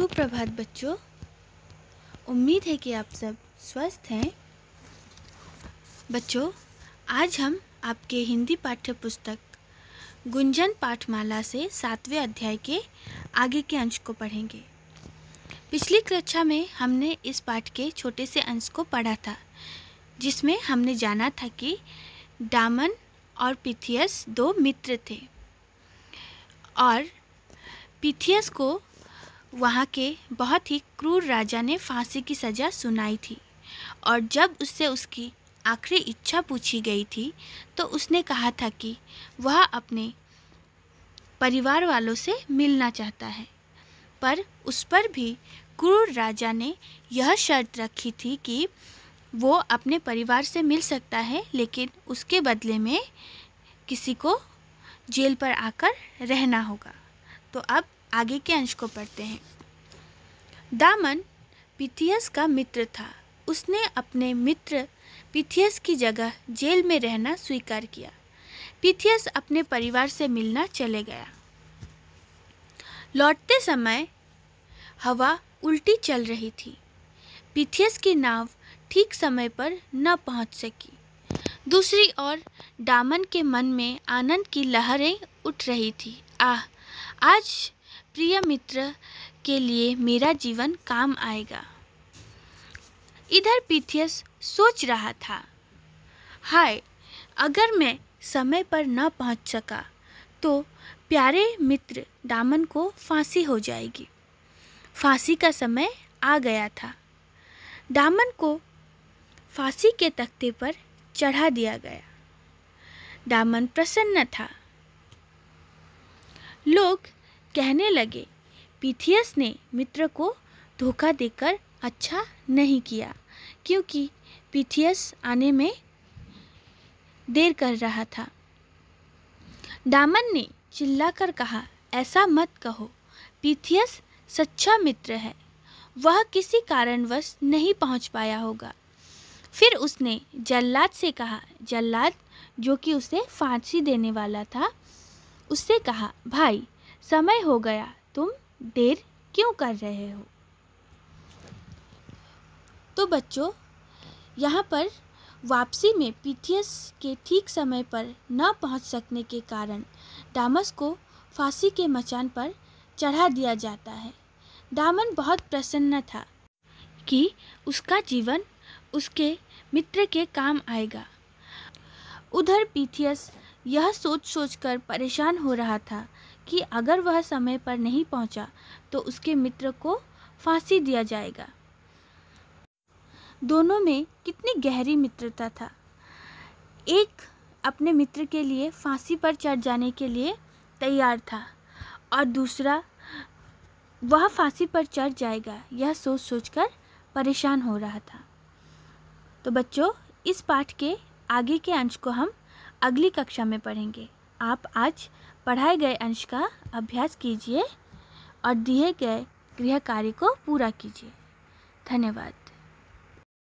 सुप्रभात बच्चों उम्मीद है कि आप सब स्वस्थ हैं बच्चों आज हम आपके हिंदी पाठ्य पुस्तक गुंजन पाठमाला से सातवें अध्याय के आगे के अंश को पढ़ेंगे पिछली कक्षा में हमने इस पाठ के छोटे से अंश को पढ़ा था जिसमें हमने जाना था कि डामन और पिथियस दो मित्र थे और पिथियस को वहाँ के बहुत ही क्रूर राजा ने फांसी की सज़ा सुनाई थी और जब उससे उसकी आखिरी इच्छा पूछी गई थी तो उसने कहा था कि वह अपने परिवार वालों से मिलना चाहता है पर उस पर भी क्रूर राजा ने यह शर्त रखी थी कि वो अपने परिवार से मिल सकता है लेकिन उसके बदले में किसी को जेल पर आकर रहना होगा तो अब आगे के अंश को पढ़ते हैं दामन पिथियस का मित्र था उसने अपने मित्र पिथियस की जगह जेल में रहना स्वीकार किया पिथियस अपने परिवार से मिलना चले गया लौटते समय हवा उल्टी चल रही थी पिथियस की नाव ठीक समय पर न पहुंच सकी दूसरी ओर दामन के मन में आनंद की लहरें उठ रही थी आह आज प्रिय मित्र के लिए मेरा जीवन काम आएगा इधर पीथियस सोच रहा था हाय अगर मैं समय पर न पहुंच सका तो प्यारे मित्र दामन को फांसी हो जाएगी फांसी का समय आ गया था दामन को फांसी के तख्ते पर चढ़ा दिया गया दामन प्रसन्न था लोग कहने लगे पीथियस ने मित्र को धोखा देकर अच्छा नहीं किया क्योंकि पीथियस आने में देर कर रहा था दामन ने चिल्लाकर कहा ऐसा मत कहो पीथियस सच्चा मित्र है वह किसी कारणवश नहीं पहुंच पाया होगा फिर उसने जल्लाद से कहा जल्लाद जो कि उसे फांसी देने वाला था उससे कहा भाई समय हो गया तुम देर क्यों कर रहे हो तो बच्चों यहाँ पर वापसी में पीथियस के ठीक समय पर न पहुँच सकने के कारण डामस को फांसी के मचान पर चढ़ा दिया जाता है दामन बहुत प्रसन्न था कि उसका जीवन उसके मित्र के काम आएगा उधर पीथियस यह सोच सोच कर परेशान हो रहा था कि अगर वह समय पर नहीं पहुंचा तो उसके मित्र को फांसी दिया जाएगा दोनों में कितनी गहरी मित्रता था एक अपने मित्र के लिए फांसी पर चढ़ जाने के लिए तैयार था और दूसरा वह फांसी पर चढ़ जाएगा यह सोच सोचकर परेशान हो रहा था तो बच्चों इस पाठ के आगे के अंश को हम अगली कक्षा में पढ़ेंगे आप आज पढ़ाए गए अंश का अभ्यास कीजिए और दिए गए गृह कार्य को पूरा कीजिए धन्यवाद